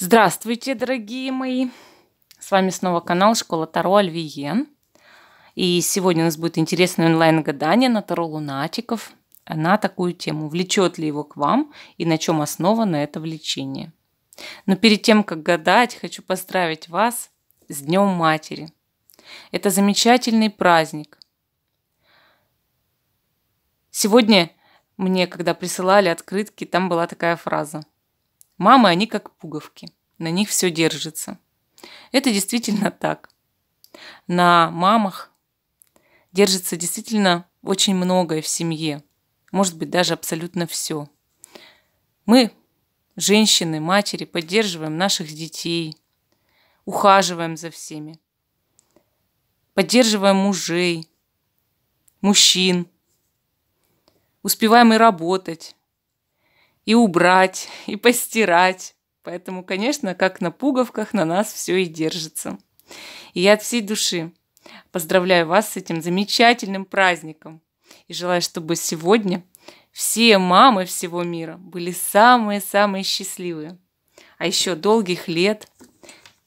Здравствуйте, дорогие мои! С вами снова канал Школа Таро Альвиен. И сегодня у нас будет интересное онлайн-гадание на Таро Лунатиков на такую тему. Влечет ли его к вам и на чем основано это влечение? Но перед тем, как гадать, хочу поздравить вас с Днем Матери. Это замечательный праздник. Сегодня мне, когда присылали открытки, там была такая фраза – Мамы они как пуговки, на них все держится. Это действительно так. На мамах держится действительно очень многое в семье, может быть даже абсолютно все. Мы, женщины, матери, поддерживаем наших детей, ухаживаем за всеми, поддерживаем мужей, мужчин, успеваем и работать, и убрать, и постирать. Поэтому, конечно, как на пуговках на нас все и держится. И я от всей души поздравляю вас с этим замечательным праздником. И желаю, чтобы сегодня все мамы всего мира были самые-самые счастливые. А еще долгих лет,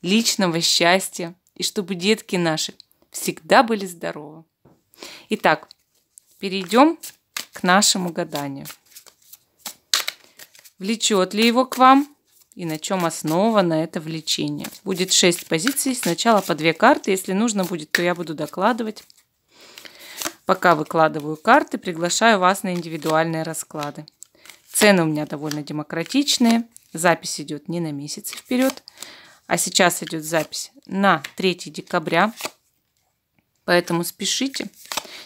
личного счастья, и чтобы детки наши всегда были здоровы. Итак, перейдем к нашему гаданию. Влечет ли его к вам? И на чем основано это влечение? Будет 6 позиций. Сначала по 2 карты. Если нужно будет, то я буду докладывать. Пока выкладываю карты, приглашаю вас на индивидуальные расклады. Цены у меня довольно демократичные. Запись идет не на месяц вперед. А сейчас идет запись на 3 декабря. Поэтому спешите.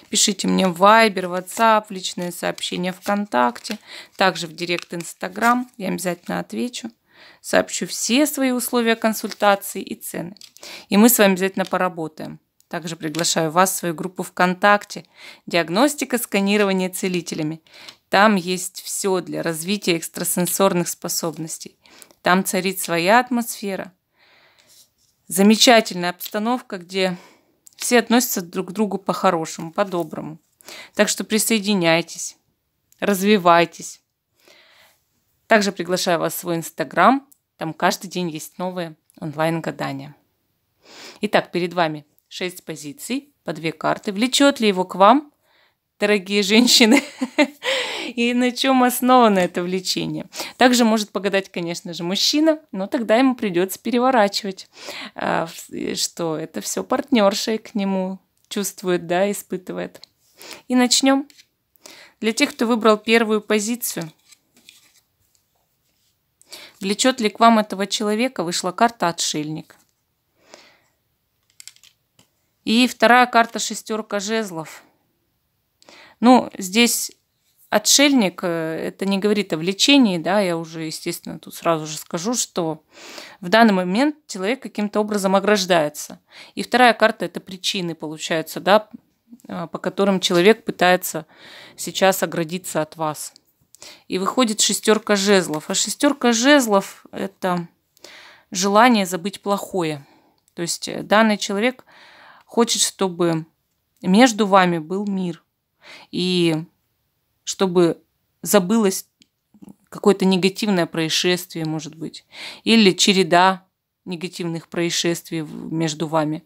Пишите мне в Viber, WhatsApp, личные сообщения ВКонтакте, также в Директ Инстаграм. Я обязательно отвечу. Сообщу все свои условия консультации и цены. И мы с вами обязательно поработаем. Также приглашаю вас в свою группу ВКонтакте «Диагностика сканирования целителями». Там есть все для развития экстрасенсорных способностей. Там царит своя атмосфера. Замечательная обстановка, где все относятся друг к другу по-хорошему, по-доброму. Так что присоединяйтесь, развивайтесь. Также приглашаю вас в свой Инстаграм. Там каждый день есть новые онлайн-гадания. Итак, перед вами шесть позиций по две карты. Влечет ли его к вам, дорогие женщины? и на чем основано это влечение. Также может погадать, конечно же, мужчина, но тогда ему придется переворачивать, а, что это все партнерша к нему чувствует, да, испытывает. И начнем. Для тех, кто выбрал первую позицию, влечет ли к вам этого человека, вышла карта отшельник. И вторая карта шестерка жезлов. Ну, здесь отшельник, э, это не говорит о влечении, да, я уже, естественно, тут сразу же скажу, что в данный момент человек каким-то образом ограждается. И вторая карта – это причины, получается, да, э, по которым человек пытается сейчас оградиться от вас. И выходит шестерка жезлов. А шестерка жезлов – это желание забыть плохое. То есть э, данный человек хочет, чтобы между вами был мир. И чтобы забылось какое-то негативное происшествие, может быть, или череда негативных происшествий между вами,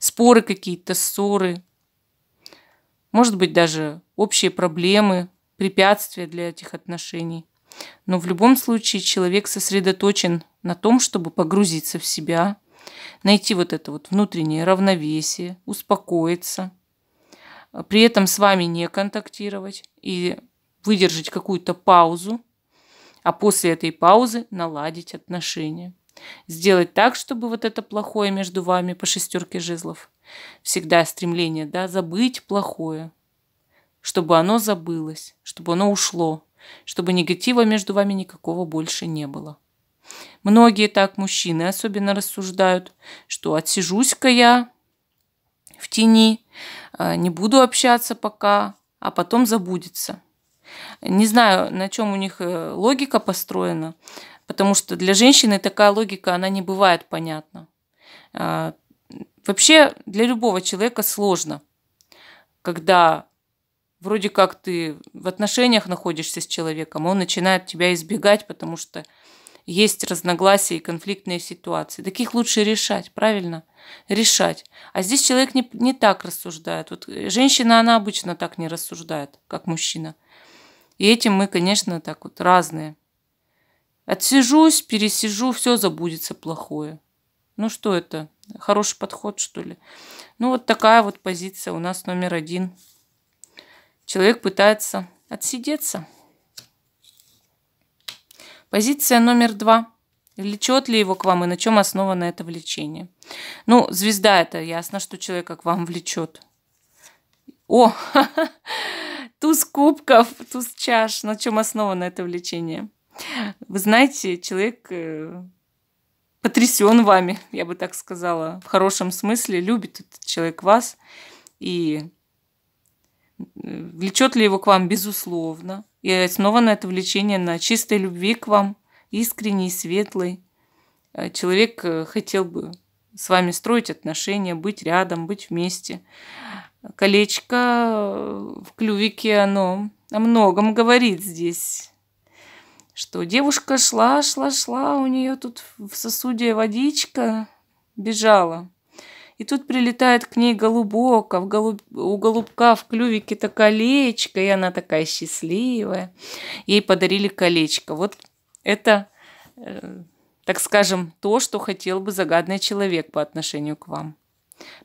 споры какие-то, ссоры, может быть, даже общие проблемы, препятствия для этих отношений. Но в любом случае человек сосредоточен на том, чтобы погрузиться в себя, найти вот это вот внутреннее равновесие, успокоиться, при этом с вами не контактировать, и выдержать какую-то паузу, а после этой паузы наладить отношения. Сделать так, чтобы вот это плохое между вами по шестерке жезлов. Всегда стремление, да, забыть плохое, чтобы оно забылось, чтобы оно ушло, чтобы негатива между вами никакого больше не было. Многие так мужчины особенно рассуждают, что отсижусь-ка я в тени, а, не буду общаться пока, а потом забудется. Не знаю, на чем у них э, логика построена, потому что для женщины такая логика, она не бывает понятна. А, вообще для любого человека сложно, когда вроде как ты в отношениях находишься с человеком, он начинает тебя избегать, потому что есть разногласия и конфликтные ситуации. Таких лучше решать, правильно? решать. А здесь человек не, не так рассуждает. Вот э, женщина, она обычно так не рассуждает, как мужчина. И этим мы, конечно, так вот разные. Отсижусь, пересижу, все забудется плохое. Ну что это? Хороший подход, что ли? Ну вот такая вот позиция у нас номер один. Человек пытается отсидеться. Позиция номер два. Влечет ли его к вам и на чем основано это влечение? Ну, звезда это ясно, что человека к вам влечет. О, туз кубков, туз чаш, на чем основано это влечение? Вы знаете, человек э, потрясен вами, я бы так сказала, в хорошем смысле, любит этот человек вас и э, влечет ли его к вам, безусловно. И основано это влечение на чистой любви к вам – искренний, светлый. Э, человек э, хотел бы с вами строить отношения, быть рядом, быть вместе. Колечко э, в клювике, оно о многом говорит здесь. Что девушка шла, шла, шла, у нее тут в сосуде водичка бежала. И тут прилетает к ней голубок, а в голуб... у голубка в клювике-то колечко, и она такая счастливая. Ей подарили колечко. Вот это, э, так скажем, то, что хотел бы загадный человек по отношению к вам.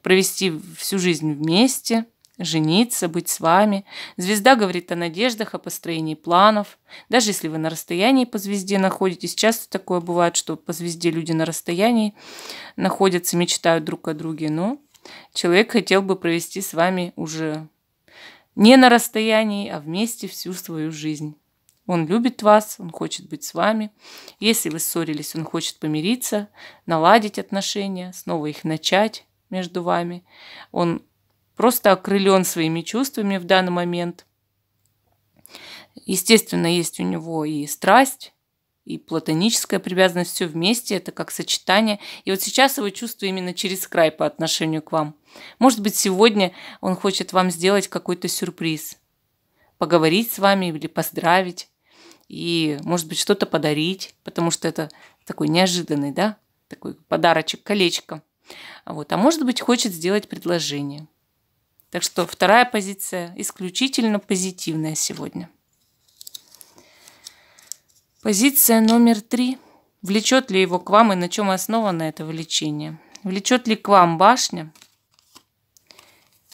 Провести всю жизнь вместе, жениться, быть с вами. Звезда говорит о надеждах, о построении планов. Даже если вы на расстоянии по звезде находитесь, часто такое бывает, что по звезде люди на расстоянии находятся, мечтают друг о друге, но человек хотел бы провести с вами уже не на расстоянии, а вместе всю свою жизнь. Он любит вас, он хочет быть с вами. Если вы ссорились, он хочет помириться, наладить отношения, снова их начать между вами. Он просто окрылен своими чувствами в данный момент. Естественно, есть у него и страсть, и платоническая привязанность, все вместе, это как сочетание. И вот сейчас его чувство именно через край по отношению к вам. Может быть, сегодня он хочет вам сделать какой-то сюрприз, поговорить с вами или поздравить, и, может быть, что-то подарить, потому что это такой неожиданный, да, такой подарочек, колечко. Вот. А может быть, хочет сделать предложение. Так что вторая позиция исключительно позитивная сегодня. Позиция номер три. Влечет ли его к вам и на чем основано это влечение? Влечет ли к вам башня?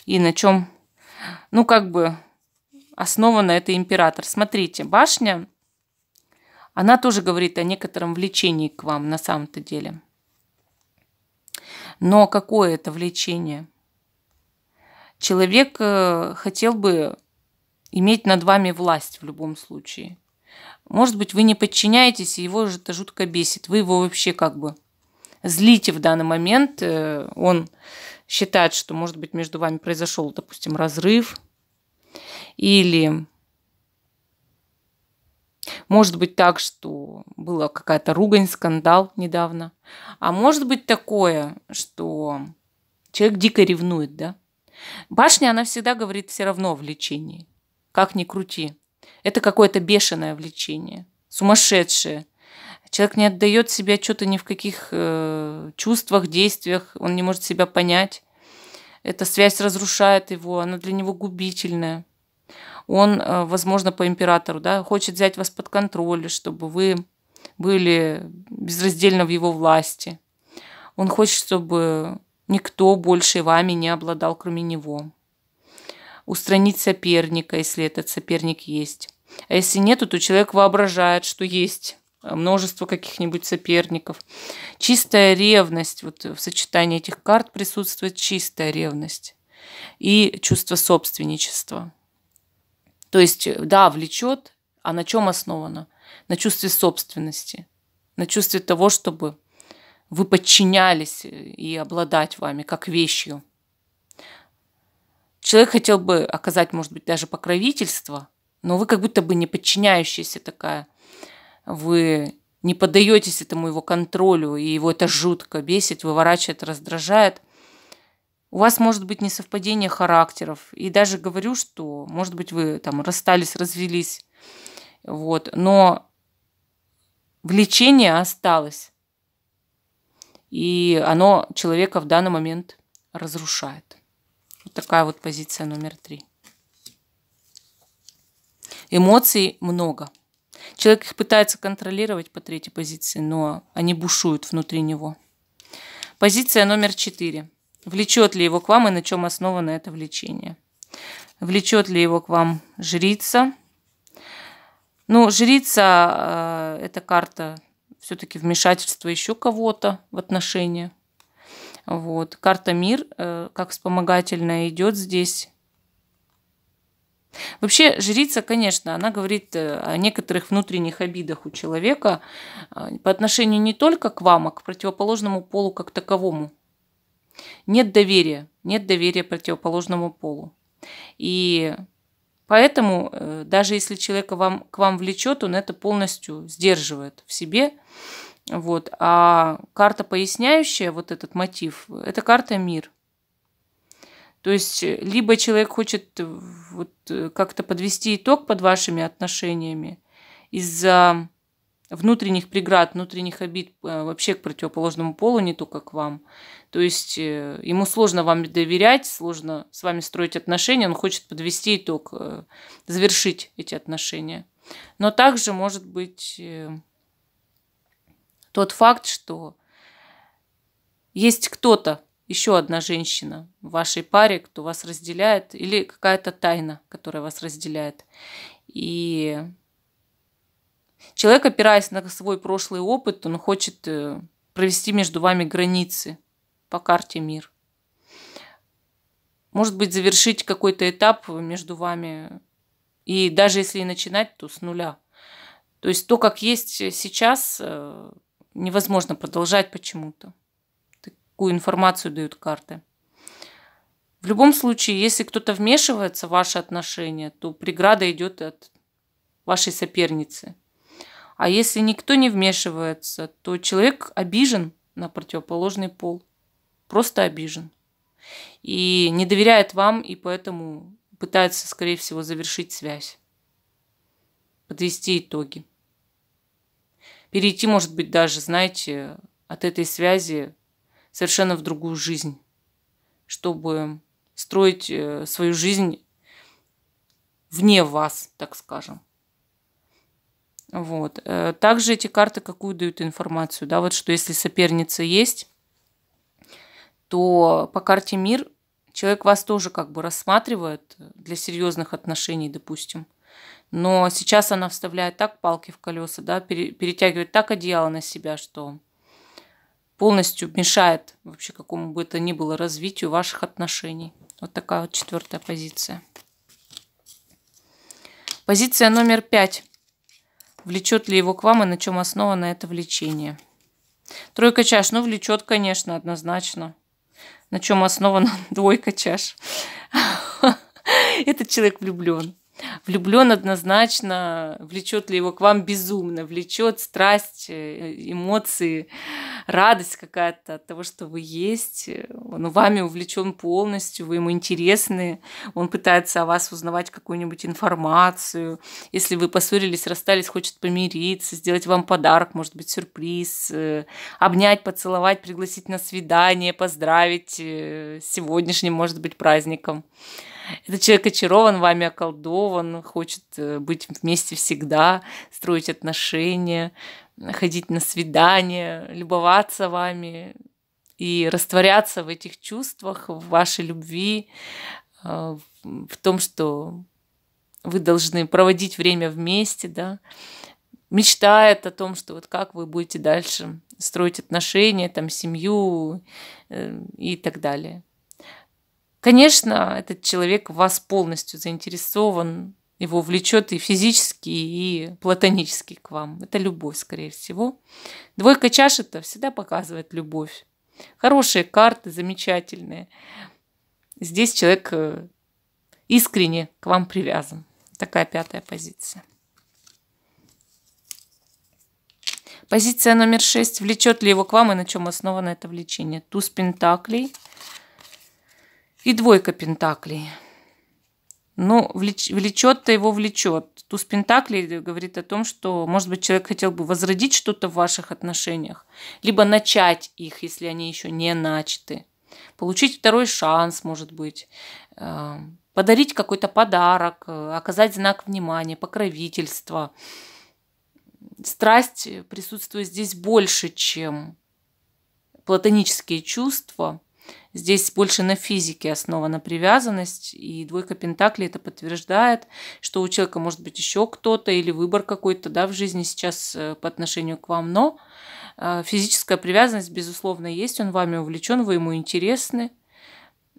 И на чем, ну как бы, основана это император? Смотрите, башня она тоже говорит о некотором влечении к вам на самом-то деле. Но какое это влечение? Человек э, хотел бы иметь над вами власть в любом случае. Может быть, вы не подчиняетесь, и его это жутко бесит. Вы его вообще как бы злите в данный момент. Э, он считает, что, может быть, между вами произошел, допустим, разрыв. Или может быть так, что была какая-то ругань, скандал недавно. А может быть такое, что человек дико ревнует, да? Башня, она всегда говорит все равно о влечении. Как ни крути. Это какое-то бешеное влечение, сумасшедшее. Человек не отдает себя что ни в каких э, чувствах, действиях, он не может себя понять. Эта связь разрушает его, она для него губительная он, э, возможно, по императору, да, хочет взять вас под контроль, чтобы вы были безраздельно в его власти. Он хочет, чтобы никто больше вами не обладал, кроме него. Устранить соперника, если этот соперник есть. А если нет, то человек воображает, что есть множество каких-нибудь соперников. Чистая ревность, вот в сочетании этих карт присутствует чистая ревность и чувство собственничества. То есть, э, да, влечет, а на чем основано? На чувстве собственности, на чувстве того, чтобы вы подчинялись э, и обладать вами как вещью. Человек хотел бы оказать, может быть, даже покровительство, но вы как будто бы не подчиняющаяся такая. Вы не поддаетесь этому его контролю, и его это жутко бесит, выворачивает, раздражает у вас может быть несовпадение характеров. И даже говорю, что, может быть, вы там расстались, развелись. Вот. Но влечение осталось. И оно человека в данный момент разрушает. Вот такая вот позиция номер три. Эмоций много. Человек их пытается контролировать по третьей позиции, но они бушуют внутри него. Позиция номер четыре. Влечет ли его к вам и на чем основано это влечение? Влечет ли его к вам жрица? Ну, жрица э, – это карта все-таки вмешательства еще кого-то в отношения. Вот. Карта мир э, как вспомогательная идет здесь. Вообще, жрица, конечно, она говорит э, о некоторых внутренних обидах у человека э, по отношению не только к вам, а к противоположному полу как таковому. Нет доверия, нет доверия противоположному полу. И поэтому, э, даже если человек вам, к вам влечет, он это полностью сдерживает в себе. Вот. А карта, поясняющая вот этот мотив, это карта мир. То есть, э, либо человек хочет э, вот как-то подвести итог под вашими отношениями из-за внутренних преград, внутренних обид э, вообще к противоположному полу, не только к вам. То есть э, ему сложно вам доверять, сложно с вами строить отношения, он хочет подвести итог, э, завершить эти отношения. Но также может быть тот факт, что есть кто-то, еще одна женщина в вашей паре, кто вас разделяет, или какая-то тайна, которая вас разделяет. И Человек, опираясь на свой прошлый опыт, он хочет э, провести между вами границы по карте мир. Может быть, завершить какой-то этап между вами. И даже если и начинать, то с нуля. То есть то, как есть сейчас, э, невозможно продолжать почему-то. Такую информацию дают карты. В любом случае, если кто-то вмешивается в ваши отношения, то преграда идет от вашей соперницы – а если никто не вмешивается, то человек обижен на противоположный пол. Просто обижен. И не доверяет вам, и поэтому пытается, скорее всего, завершить связь. Подвести итоги. Перейти, может быть, даже, знаете, от этой связи совершенно в другую жизнь. Чтобы строить э, свою жизнь вне вас, так скажем. Вот. Э, также эти карты какую дают информацию, да, вот что если соперница есть, то по карте мир человек вас тоже как бы рассматривает для серьезных отношений, допустим. Но сейчас она вставляет так палки в колеса, да, перетягивает так одеяло на себя, что полностью мешает вообще какому бы то ни было развитию ваших отношений. Вот такая вот четвертая позиция. Позиция номер пять. Влечет ли его к вам и на чем основано это влечение? Тройка чаш. Ну, влечет, конечно, однозначно. На чем основана двойка чаш? Этот человек влюблен. Влюблен однозначно, влечет ли его к вам безумно, влечет страсть, э, эмоции, радость какая-то от того, что вы есть. Он вами увлечен полностью, вы ему интересны, он пытается о вас узнавать какую-нибудь информацию. Если вы поссорились, расстались, хочет помириться, сделать вам подарок, может быть, сюрприз, э, обнять, поцеловать, пригласить на свидание, поздравить э, сегодняшним, может быть, праздником. Этот человек очарован вами, околдован, хочет э, быть вместе всегда, строить отношения, ходить на свидания, любоваться вами и растворяться в этих чувствах, в вашей любви, э, в том, что вы должны проводить время вместе, да, мечтает о том, что вот как вы будете дальше строить отношения, там, семью э, и так далее. Конечно, этот человек в вас полностью заинтересован, его влечет и физически, и платонически к вам. Это любовь, скорее всего. Двойка чаш это всегда показывает любовь. Хорошие карты, замечательные. Здесь человек э, искренне к вам привязан. Такая пятая позиция. Позиция номер шесть. Влечет ли его к вам и на чем основано это влечение? Туз Пентаклей – и двойка пентаклей. Ну, влечет-то его влечет. Туз Пентаклей говорит о том, что, может быть, человек хотел бы возродить что-то в ваших отношениях, либо начать их, если они еще не начаты. Получить второй шанс, может быть, э, подарить какой-то подарок, э, оказать знак внимания, покровительство. Страсть присутствует здесь больше, чем платонические чувства – Здесь больше на физике основана привязанность, и двойка пентаклей это подтверждает, что у человека может быть еще кто-то или выбор какой-то да, в жизни сейчас э, по отношению к вам, но э, физическая привязанность, безусловно, есть, он вами увлечен, вы ему интересны.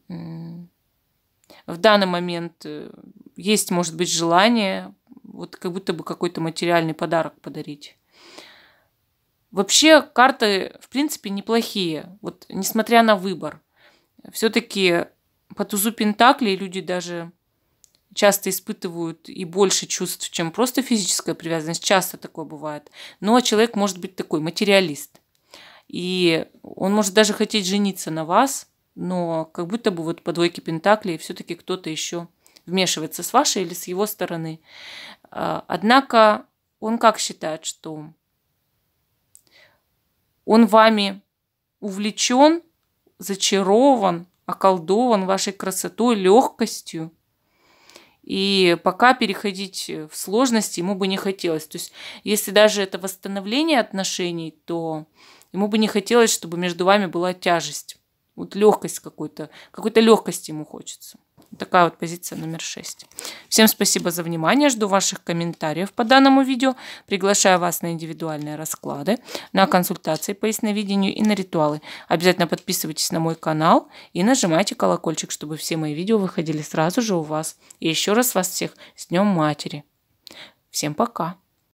В данный момент э, есть, может быть, желание вот как будто бы какой-то материальный подарок подарить. Вообще карты, в принципе, неплохие, вот несмотря на выбор. Все-таки по тузу Пентаклей люди даже часто испытывают и больше чувств, чем просто физическая привязанность. Часто такое бывает. Но человек может быть такой материалист. И он может даже хотеть жениться на вас, но как будто бы вот по двойке Пентаклей все-таки кто-то еще вмешивается с вашей или с его стороны. А, однако он как считает, что он вами увлечен, зачарован, околдован вашей красотой, легкостью. И пока переходить в сложности ему бы не хотелось. То есть, если даже это восстановление отношений, то ему бы не хотелось, чтобы между вами была тяжесть. Вот легкость какой-то, какой-то легкости ему хочется. Такая вот позиция номер шесть. Всем спасибо за внимание. Жду ваших комментариев по данному видео. Приглашаю вас на индивидуальные расклады, на консультации по ясновидению и на ритуалы. Обязательно подписывайтесь на мой канал и нажимайте колокольчик, чтобы все мои видео выходили сразу же у вас. И еще раз вас всех с Днем Матери. Всем пока!